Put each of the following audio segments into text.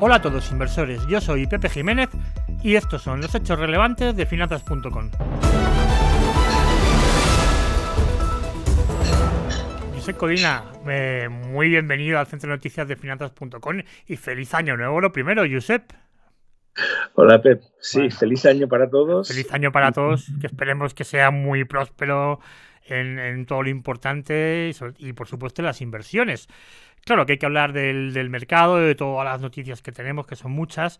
Hola a todos inversores, yo soy Pepe Jiménez y estos son los hechos relevantes de finanzas.com. Josep Colina, eh, muy bienvenido al Centro de Noticias de Finanzas.com y feliz año nuevo lo primero, Josep. Hola Pep, sí, feliz año para todos. Feliz año para todos, que esperemos que sea muy próspero en, todo lo importante y, y por supuesto las inversiones. Claro que hay que hablar del, mercado, de todas las noticias que tenemos, que son muchas,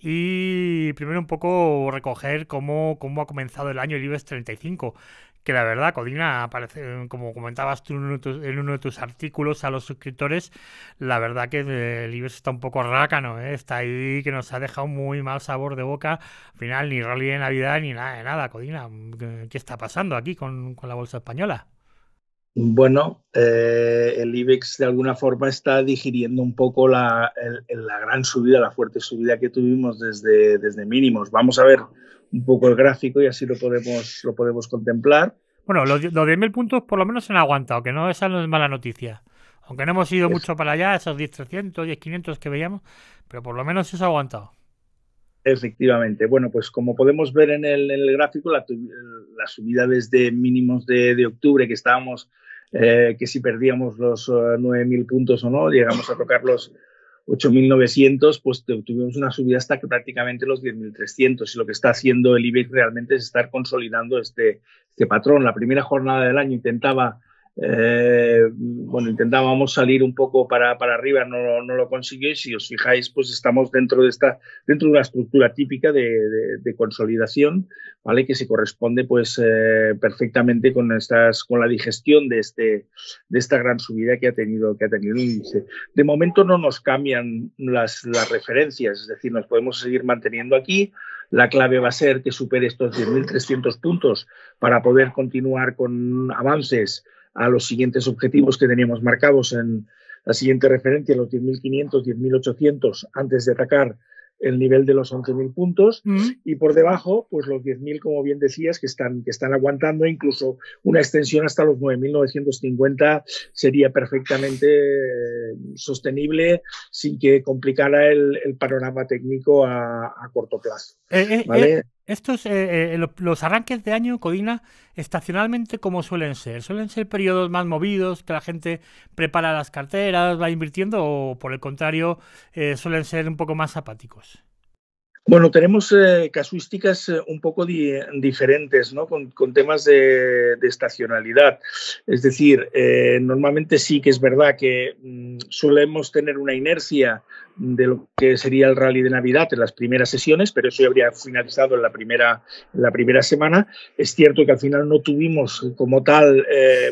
y primero un poco recoger cómo, cómo ha comenzado el año el IBEX 35, que la verdad, Codina, como comentabas tú en uno, de tus artículos a los suscriptores, la verdad que el IBEX está un poco rácano, ¿eh? está ahí que nos ha dejado muy mal sabor de boca. Al final, ni rally de Navidad ni nada nada, Codina. ¿Qué está pasando aquí con la bolsa española? Bueno, eh, el IBEX de alguna forma está digiriendo un poco la, gran subida, la fuerte subida que tuvimos desde, desde, mínimos. Vamos a ver un poco el gráfico y así lo podemos, lo podemos contemplar. Bueno, los, los 10.000 puntos por lo menos se han aguantado, que no esa no es mala noticia. Aunque no hemos ido mucho para allá, esos 10.300, 10.500 que veíamos, pero por lo menos se ha aguantado. Efectivamente. Bueno, pues como podemos ver en el, gráfico, la, la, subida desde mínimos de, de octubre, que estábamos eh, que si perdíamos los 9.000 eh, puntos o no, llegamos a tocar los 8.900, pues tuvimos una subida hasta prácticamente los 10.300. Y lo que está haciendo el IBEX realmente es estar consolidando este, este patrón. La primera jornada del año intentaba eh, bueno, intentábamos salir un poco para, para arriba, no, no, lo consiguió. Si os fijáis, pues estamos dentro de esta, dentro de una estructura típica de, de, consolidación, ¿vale? Que se corresponde pues eh, perfectamente con estas, con la digestión de este, de esta gran subida que ha tenido, que ha tenido el índice. De momento no nos cambian las, las referencias, es decir, nos podemos seguir manteniendo aquí. La clave va a ser que supere estos 10.300 puntos para poder continuar con avances a los siguientes objetivos que teníamos marcados en la siguiente referencia, los 10.500, 10.800, antes de atacar el nivel de los 11.000 puntos y por debajo, pues los 10.000, como bien decías, que están, que están aguantando, incluso una extensión hasta los 9.950 sería perfectamente eh, sostenible sin que complicara el, panorama técnico a, corto plazo. Eh, eh, estos, eh, eh, eh, los arranques de año, Codina, estacionalmente como suelen ser. Suelen ser periodos más movidos, que la gente prepara las carteras, va invirtiendo, o por el contrario, suelen ser un poco más apáticos. Bueno, tenemos eh, casuísticas eh, un poco diferentes, ¿no? Con, temas de, estacionalidad. Es decir, eh, normalmente sí que es verdad que mm, solemos tener una inercia de lo que sería el rally de Navidad en las primeras sesiones, pero eso ya habría finalizado en la primera, la primera semana. Es cierto que al final no tuvimos como tal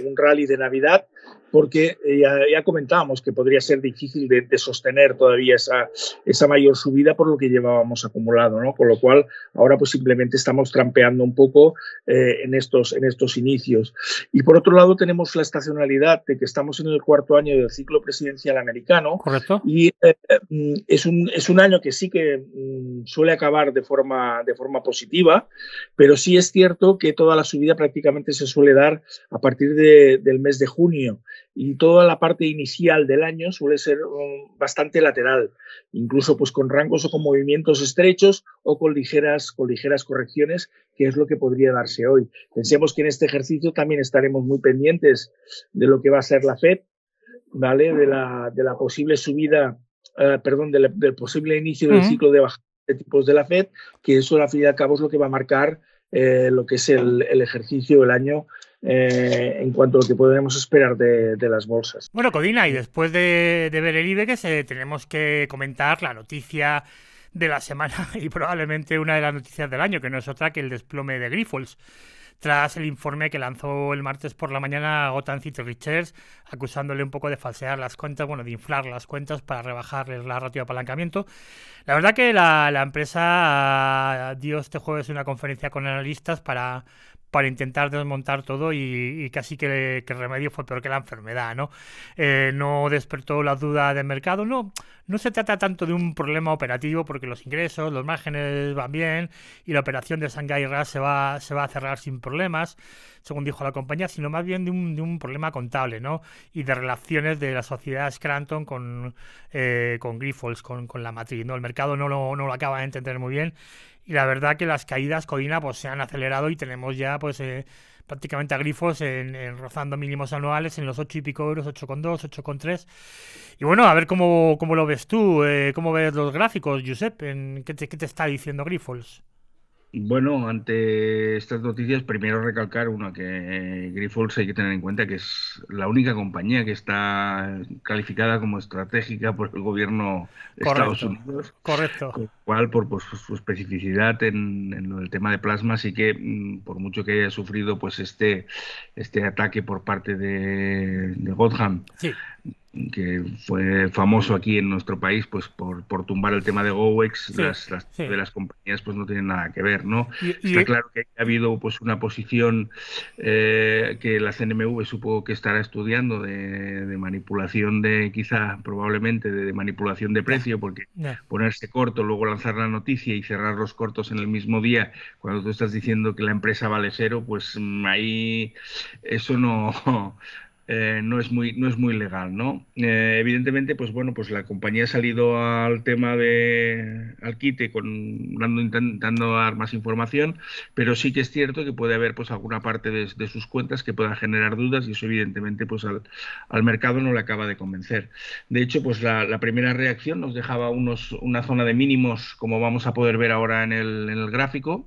un rally de Navidad, porque eh, ya, comentábamos que podría ser difícil de, sostener todavía esa, mayor subida por lo que llevábamos acumulado, ¿no? Con lo cual, ahora pues simplemente estamos trampeando un poco eh, en, estos, inicios. Y por otro lado tenemos la estacionalidad de que estamos en el cuarto año del ciclo presidencial americano. Correcto. Y eh, mm, es, un, año que sí que mm, suele acabar de forma, positiva, pero sí es cierto que toda la subida prácticamente se suele dar a partir del mes de junio y toda la parte inicial del año suele ser um, bastante lateral, incluso pues con rangos o con movimientos estrechos o con ligeras, con ligeras correcciones, que es lo que podría darse hoy. Pensemos que en este ejercicio también estaremos muy pendientes de lo que va a ser la FED, ¿vale? De la, de la posible subida, eh, perdón, del posible inicio del ciclo de bajada de tipos de la FED, que eso al fin y al cabo es lo que va a marcar eh, lo que es el, el ejercicio del año eh, en cuanto a lo que podemos esperar de, las bolsas. Bueno, Codina, y después de, ver el IBEX, tenemos que comentar la noticia de la semana y probablemente una de las noticias del año, que no es otra que el desplome de Grifols tras el informe que lanzó el martes por la mañana a Gotham City Richards, acusándole un poco de falsear las cuentas, bueno, de inflar las cuentas para rebajarles la ratio de apalancamiento. La verdad que la empresa ah, dio este jueves una conferencia con analistas para, para intentar desmontar todo y, casi que, el remedio fue peor que la enfermedad, ¿no? Eh, no despertó la duda del mercado, no, no se trata tanto de un problema operativo porque los ingresos, los márgenes van bien y la operación de Shanghai RAS se va, se va a cerrar sin problemas, según dijo la compañía, sino más bien de un, problema contable, ¿no? Y de relaciones de la sociedad Scranton con, eh, con Grifols, con, la matriz, ¿no? El mercado no lo acaba de entender muy bien y la verdad que las caídas, COINA pues se han acelerado y tenemos ya pues eh, prácticamente a grifos en, rozando mínimos anuales en los 8 y pico euros, 8,2, 8,3. Y bueno, a ver cómo, cómo lo ves tú, eh, cómo ves los gráficos, Josep, en, ¿qué, te, ¿qué te está diciendo Grifols? Bueno, ante estas noticias, primero recalcar una que Grifols hay que tener en cuenta que es la única compañía que está calificada como estratégica por el gobierno de Estados Unidos. Correcto. cual, por, su, especificidad en, el tema de plasma, sí que mm, por mucho que haya sufrido pues este, este ataque por parte de, de Gotham, sí que fue famoso aquí en nuestro país pues por, por tumbar el tema de GoEx, las, de las compañías pues no tienen nada que ver, ¿no? Está claro que ha habido pues una posición eh, que la CNMV supongo que estará estudiando de, manipulación de, quizá probablemente de, manipulación de precio, porque ponerse corto, luego lanzar la noticia y cerrar los cortos en el mismo día, cuando tú estás diciendo que la empresa vale cero, pues mm, ahí eso no eh, no, es muy, no es muy legal, ¿no? Eh, evidentemente, pues bueno, pues la compañía ha salido al tema de al quite con dando, intentando dar más información, pero sí que es cierto que puede haber pues alguna parte de, sus cuentas que pueda generar dudas y eso evidentemente pues al, al mercado no le acaba de convencer. De hecho, pues la, primera reacción nos dejaba unos, una zona de mínimos, como vamos a poder ver ahora en el, en el gráfico.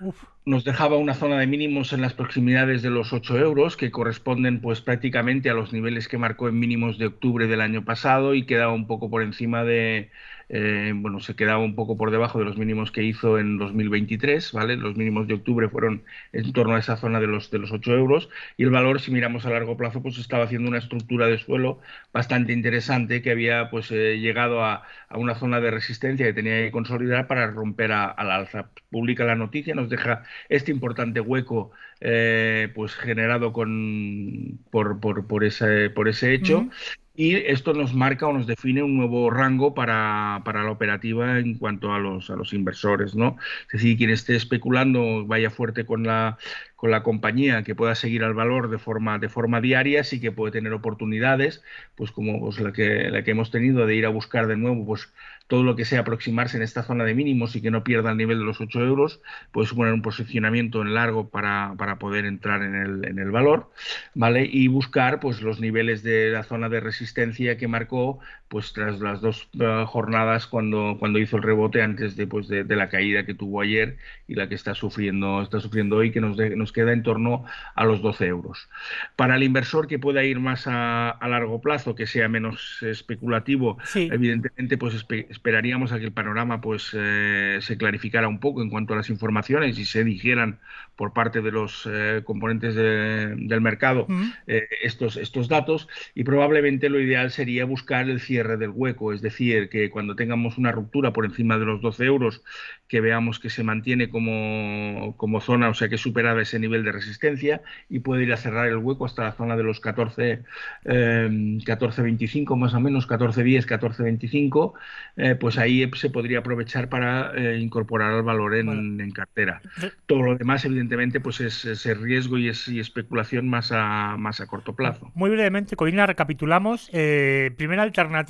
Uf nos dejaba una zona de mínimos en las proximidades de los 8 euros, que corresponden pues prácticamente a los niveles que marcó en mínimos de octubre del año pasado y quedaba un poco por encima de, eh, bueno, se quedaba un poco por debajo de los mínimos que hizo en 2023, ¿vale? Los mínimos de octubre fueron en torno a esa zona de los, de los 8 euros y el valor, si miramos a largo plazo, pues estaba haciendo una estructura de suelo bastante interesante que había pues eh, llegado a, una zona de resistencia que tenía que consolidar para romper a, la alza. Publica la noticia, nos deja este importante hueco eh, pues generado con, por, por, por, ese, por ese hecho. Y esto nos marca o nos define un nuevo rango para, para la operativa en cuanto a los, a los inversores, ¿no? Es decir, quien esté especulando, vaya fuerte con la, con la compañía, que pueda seguir al valor de forma, de forma diaria, sí que puede tener oportunidades, pues como pues, la, que, la que hemos tenido de ir a buscar de nuevo, pues todo lo que sea aproximarse en esta zona de mínimos y que no pierda el nivel de los 8 euros, puede suponer un posicionamiento en largo para, para poder entrar en el, en el, valor, ¿vale? Y buscar pues los niveles de la zona de resistencia que marcó pues tras las dos ah, jornadas cuando, cuando hizo el rebote antes de, pues, de, la caída que tuvo ayer y la que está sufriendo, está sufriendo hoy, que nos, nos queda en torno a los 12 euros. Para el inversor que pueda ir más a, largo plazo, que sea menos especulativo, evidentemente pues esperaríamos a que el panorama pues eh, se clarificara un poco en cuanto a las informaciones y se dijeran por parte de los eh, componentes del mercado eh, estos, estos datos y probablemente lo ideal sería buscar el cierre del hueco, es decir, que cuando tengamos una ruptura por encima de los 12 euros, que veamos que se mantiene como, como zona, o sea que superaba ese nivel de resistencia y puede ir a cerrar el hueco hasta la zona de los 14, eh, 14.25 más o menos, 14.10, 14.25, eh, pues ahí se podría aprovechar para eh, incorporar al valor en, cartera. Todo lo demás, evidentemente, pues es, riesgo y es especulación más a, más a corto plazo. Muy brevemente, Corina, recapitulamos. Eh, primera alternativa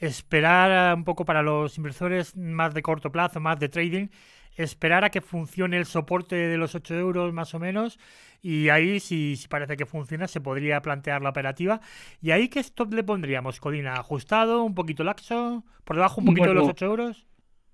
esperar eh, un poco para los inversores más de corto plazo, más de trading, esperar a que funcione el soporte de los 8 euros más o menos y ahí si, parece que funciona se podría plantear la operativa y ahí qué stop le pondríamos, Codina, ajustado, un poquito laxo, por debajo un poquito de los 8 euros.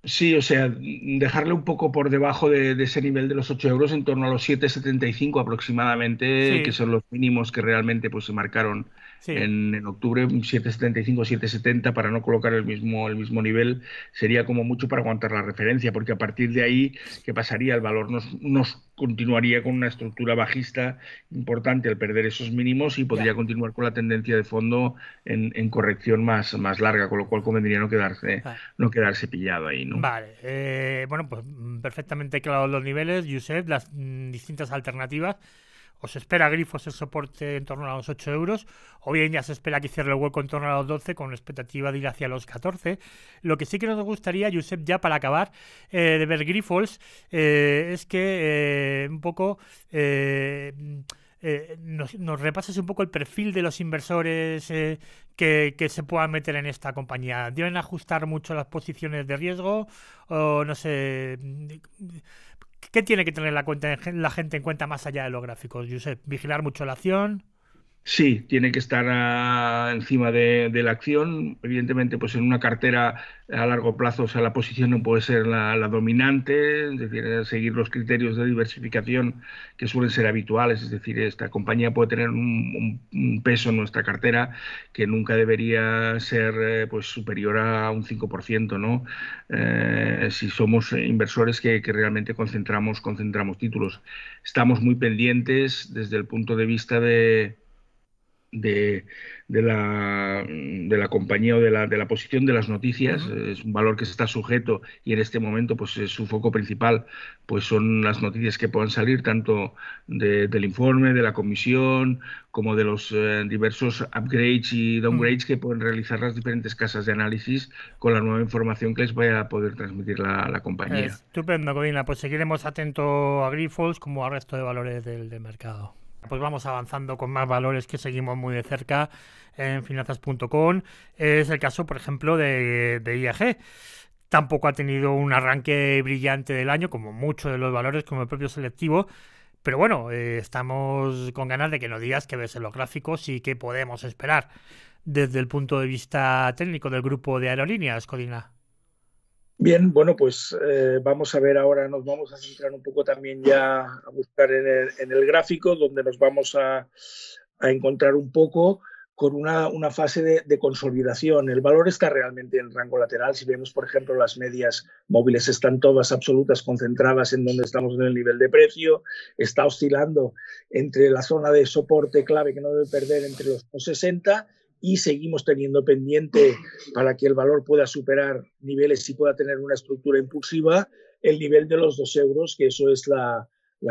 Sí, o sea, dejarle un poco por debajo de, ese nivel de los 8 euros, en torno a los 7,75 aproximadamente, que son los mínimos que realmente pues, se marcaron en, octubre, 775, 770, para no colocar el mismo, el mismo nivel, sería como mucho para aguantar la referencia, porque a partir de ahí, ¿qué pasaría? El valor nos, nos continuaría con una estructura bajista importante al perder esos mínimos y podría continuar con la tendencia de fondo en, en, corrección más, más larga, con lo cual convendría no quedarse, no quedarse pillado ahí. ¿no? Vale, eh, bueno, pues mm, perfectamente clavados los niveles, Josep, las mm, distintas alternativas os espera Grifos el soporte en torno a los 8 euros, o bien ya se espera que cierre el hueco en torno a los 12 con expectativa de ir hacia los 14. Lo que sí que nos gustaría, Josep, ya para acabar eh, de ver Grifols, eh, es que eh, un poco... Mm, nos, repases un poco el perfil de los inversores que, que, se puedan meter en esta compañía. ¿Deben ajustar mucho las posiciones de riesgo? O no sé, ¿Qué tiene que tener la, cuenta, la gente en cuenta más allá de los gráficos, Josep? ¿Vigilar mucho la acción? Sí, tiene que estar ah, encima de, la acción. Evidentemente, pues en una cartera a largo plazo, o sea, la posición no puede ser la, dominante, es decir, eh, seguir los criterios de diversificación que suelen ser habituales, es decir, esta compañía puede tener un, peso en nuestra cartera que nunca debería ser eh, pues superior a un 5%, ¿no? Eh, si somos inversores que, que, realmente concentramos, concentramos títulos. Estamos muy pendientes desde el punto de vista de de, la, de, la, compañía o de la, de la posición de las noticias. Es un valor que está sujeto y en este momento pues eh, su foco principal pues son las noticias que puedan salir tanto del informe, de la comisión, como de los eh, diversos upgrades y downgrades que pueden realizar las diferentes casas de análisis con la nueva información que les vaya a poder transmitir la, la compañía. Estupendo, Codina. Pues seguiremos atento a Grifols como al resto de valores del mercado. Pues vamos avanzando con más valores que seguimos muy de cerca en finanzas.com. Es el caso, por ejemplo, de, IAG tampoco ha tenido un arranque brillante del año, como muchos de los valores, como el propio selectivo. Pero bueno, eh, estamos con ganas de que nos digas qué ves en los gráficos y qué podemos esperar desde el punto de vista técnico del grupo de aerolíneas, Codina. Bien, bueno, pues eh, vamos a ver ahora, nos vamos a centrar un poco también ya a buscar en el, gráfico, donde nos vamos a, encontrar un poco con una, fase de, de, consolidación. El valor está realmente en rango lateral. Si vemos, por ejemplo, las medias móviles están todas absolutas concentradas en donde estamos en el nivel de precio, está oscilando entre la zona de soporte clave que no debe perder entre los 60 y seguimos teniendo pendiente para que el valor pueda superar niveles y pueda tener una estructura impulsiva, el nivel de los 2 euros, que eso es la,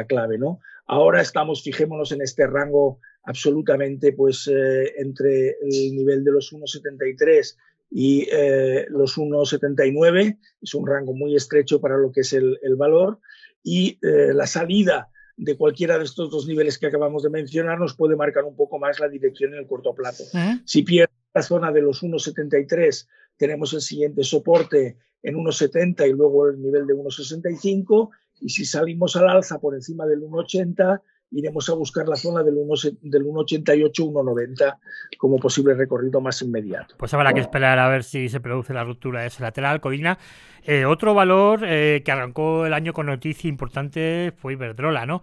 clave, ¿no? Ahora estamos, fijémonos en este rango absolutamente, pues, eh, entre el nivel de los 1,73 y eh, los 1,79, es un rango muy estrecho para lo que es el, valor, y eh, la salida de cualquiera de estos dos niveles que acabamos de mencionar nos puede marcar un poco más la dirección en el corto plazo. ¿Eh? Si pierde la zona de los 1,73, tenemos el siguiente soporte en 1,70 y luego el nivel de 1,65. Y si salimos al alza por encima del 1,80, iremos a buscar la zona del 1,88-1,90 como posible recorrido más inmediato. Pues habrá que esperar a ver si se produce la ruptura de ese lateral, Covina. Eh, otro valor eh, que arrancó el año con noticia importante fue Iberdrola, ¿no?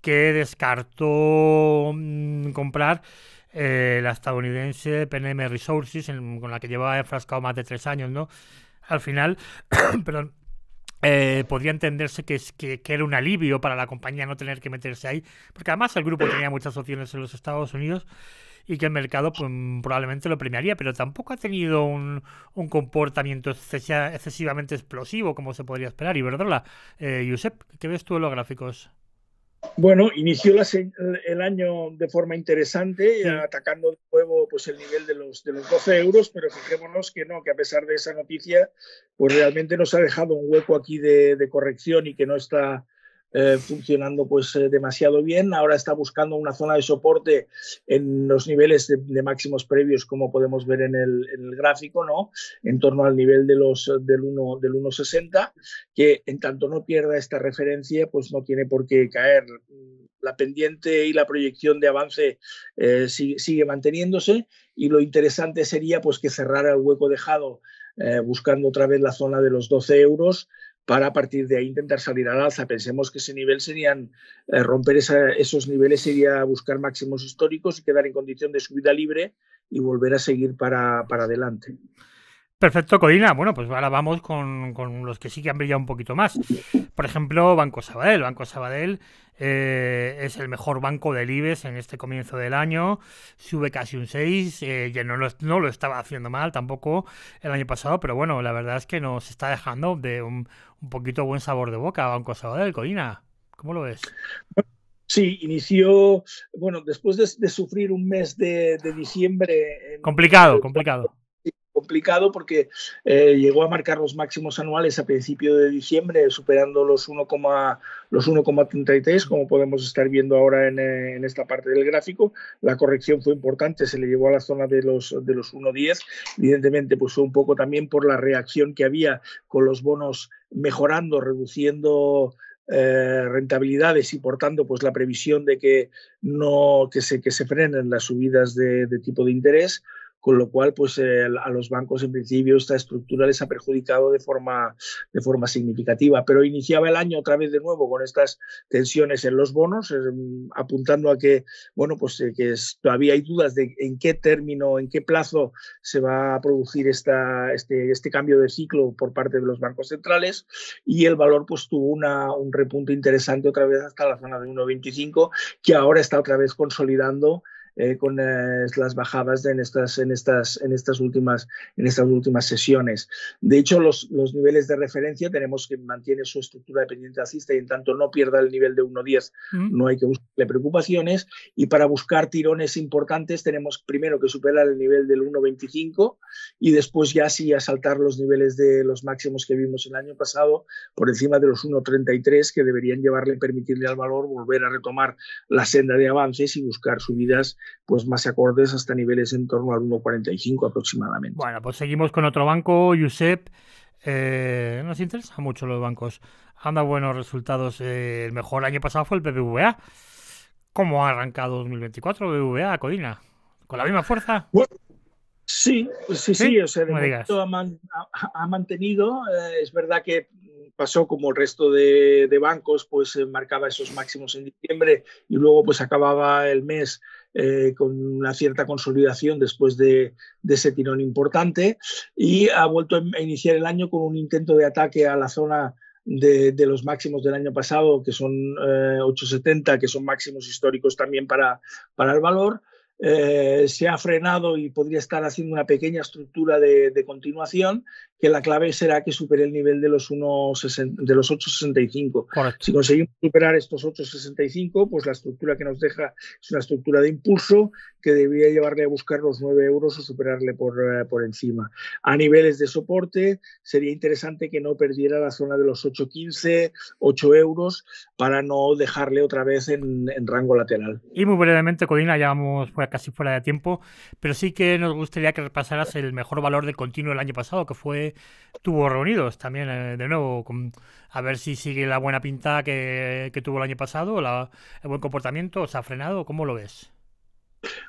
Que descartó mm, comprar eh, la estadounidense PNM Resources, con la que llevaba enfrascado más de tres años, ¿no? Al final, perdón, eh, podría entenderse que, que, era un alivio para la compañía no tener que meterse ahí, porque además el grupo tenía muchas opciones en los Estados Unidos y que el mercado pues, mm, probablemente lo premiaría, pero tampoco ha tenido un, comportamiento excesivamente explosivo como se podría esperar. y verdad eh, Josep, ¿qué ves tú en los gráficos? Bueno, inició el año de forma interesante, atacando de nuevo pues, el nivel de los, de los 12 euros, pero fijémonos que no, que a pesar de esa noticia, pues realmente nos ha dejado un hueco aquí de corrección y que no está eh, funcionando pues eh, demasiado bien. Ahora está buscando una zona de soporte en los niveles de, máximos previos, como podemos ver en el, gráfico, ¿no? En torno al nivel de los del del 1.60, que en tanto no pierda esta referencia, pues no tiene por qué caer. La pendiente y la proyección de avance eh, sigue, manteniéndose y lo interesante sería pues que cerrara el hueco dejado buscando otra vez la zona de los 12 euros para a partir de ahí intentar salir al alza. Pensemos que ese nivel serían, eh, romper esos niveles sería buscar máximos históricos y quedar en condición de subida libre y volver a seguir para, para adelante. Perfecto, coina. Bueno, pues ahora vamos con, los que sí que han brillado un poquito más. Por ejemplo, Banco Sabadell. Banco Sabadell eh, es el mejor banco del IBEX en este comienzo del año. Sube casi un 6. Eh, ya no lo, no lo, estaba haciendo mal tampoco el año pasado, pero bueno, la verdad es que nos está dejando de un, un poquito buen sabor de boca Banco Sabadell. Coina. ¿cómo lo ves? Sí, inició, bueno, después de, sufrir un mes de, diciembre. Complicado, complicado complicado porque eh, llegó a marcar los máximos anuales a principio de diciembre, superando los 1,33, los como podemos estar viendo ahora eh, en, esta parte del gráfico. La corrección fue importante, se le llevó a la zona de los, de los 1,10. Evidentemente, pues fue un poco también por la reacción que había con los bonos mejorando, reduciendo eh, rentabilidades y por tanto pues la previsión de que no que se que se frenen las subidas de tipo de interés con lo cual pues a los bancos en principio esta estructura les ha perjudicado de forma, de forma significativa. Pero iniciaba el año otra vez de nuevo con estas tensiones en los bonos, eh, apuntando a que, bueno, pues eh, que todavía hay dudas de en qué término, en qué plazo se va a producir esta, este, este cambio de ciclo por parte de los bancos centrales y el valor pues tuvo una, un repunte interesante otra vez hasta la zona de 1,25 que ahora está otra vez consolidando eh, con eh, las bajadas en estas, en, estas, en, estas últimas, en estas últimas sesiones. De hecho, los, niveles de referencia tenemos que mantiene su estructura dependiente asista y en tanto no pierda el nivel de 1.10, mm. no hay que buscarle preocupaciones. Y para buscar tirones importantes tenemos primero que superar el nivel del 1.25 y después ya sí asaltar los niveles de los máximos que vimos el año pasado por encima de los 1.33 que deberían llevarle, permitirle al valor volver a retomar la senda de avances y buscar subidas pues más acordes hasta niveles en torno al 1,45 aproximadamente. Bueno, pues seguimos con otro banco, Yusep. Eh, nos interesan mucho los bancos. Anda buenos resultados. Eh, el mejor año pasado fue el BBVA. ¿Cómo ha arrancado 2024 BBVA, Codina? ¿Con la misma fuerza? Pues sí, sí, sí, O sea, de momento ha, mantenido. Eh, es verdad que pasó como el resto de, de bancos, pues eh, marcaba esos máximos en diciembre y luego pues acababa el mes eh, con una cierta consolidación después de, ese tirón importante y ha vuelto a iniciar el año con un intento de ataque a la zona de, los máximos del año pasado, que son 8,70, eh, que son máximos históricos también para el valor eh, se ha frenado y podría estar haciendo una pequeña estructura de, continuación, que la clave será que supere el nivel de los, los 8,65. Si conseguimos superar estos 8,65, pues la estructura que nos deja es una estructura de impulso que debería llevarle a buscar los 9 euros o superarle por, eh, por encima. A niveles de soporte, sería interesante que no perdiera la zona de los 8,15, 8 euros, para no dejarle otra vez en, rango lateral. Y muy brevemente, Codina, ya vamos casi fuera de tiempo, pero sí que nos gustaría que repasaras el mejor valor de continuo el año pasado, que fue tuvo reunidos también, eh, de nuevo, con, a ver si sigue la buena pinta que, tuvo el año pasado, la, el buen comportamiento, se ha frenado, ¿cómo lo ves?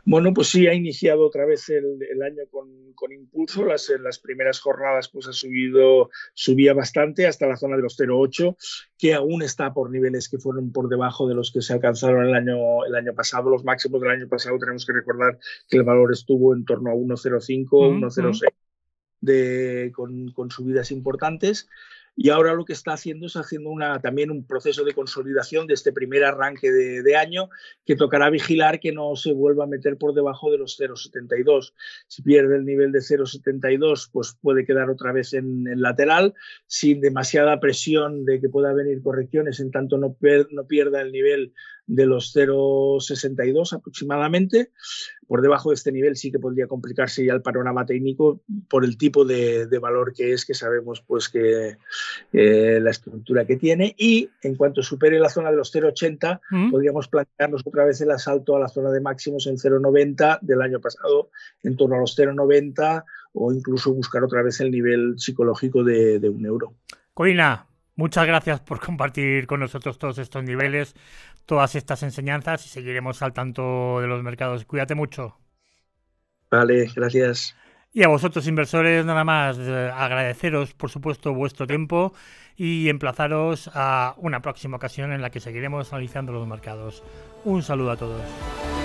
Bueno, pues sí, ha iniciado otra vez el, año con, impulso. Las, en eh, las primeras jornadas pues ha subido, subía bastante hasta la zona de los 0,8, que aún está por niveles que fueron por debajo de los que se alcanzaron el año, el año pasado. Los máximos del año pasado tenemos que recordar que el valor estuvo en torno a 1,05, 1,06. con, con, subidas importantes. Y ahora lo que está haciendo es haciendo también un proceso de consolidación de este primer arranque de, año que tocará vigilar que no se vuelva a meter por debajo de los 0,72. Si pierde el nivel de 0,72, pues puede quedar otra vez en, lateral sin demasiada presión de que pueda venir correcciones en tanto no, no pierda el nivel de los 0,62 aproximadamente. Por debajo de este nivel sí que podría complicarse ya el panorama técnico por el tipo de, de valor que es, que sabemos pues que eh, la estructura que tiene. Y en cuanto supere la zona de los 0,80, mm. podríamos plantearnos otra vez el asalto a la zona de máximos en 0,90 del año pasado, en torno a los 0,90 o incluso buscar otra vez el nivel psicológico de, de un euro. Corina, Muchas gracias por compartir con nosotros todos estos niveles, todas estas enseñanzas y seguiremos al tanto de los mercados. Cuídate mucho. Vale, gracias. Y a vosotros, inversores, nada más agradeceros, por supuesto, vuestro tiempo y emplazaros a una próxima ocasión en la que seguiremos analizando los mercados. Un saludo a todos.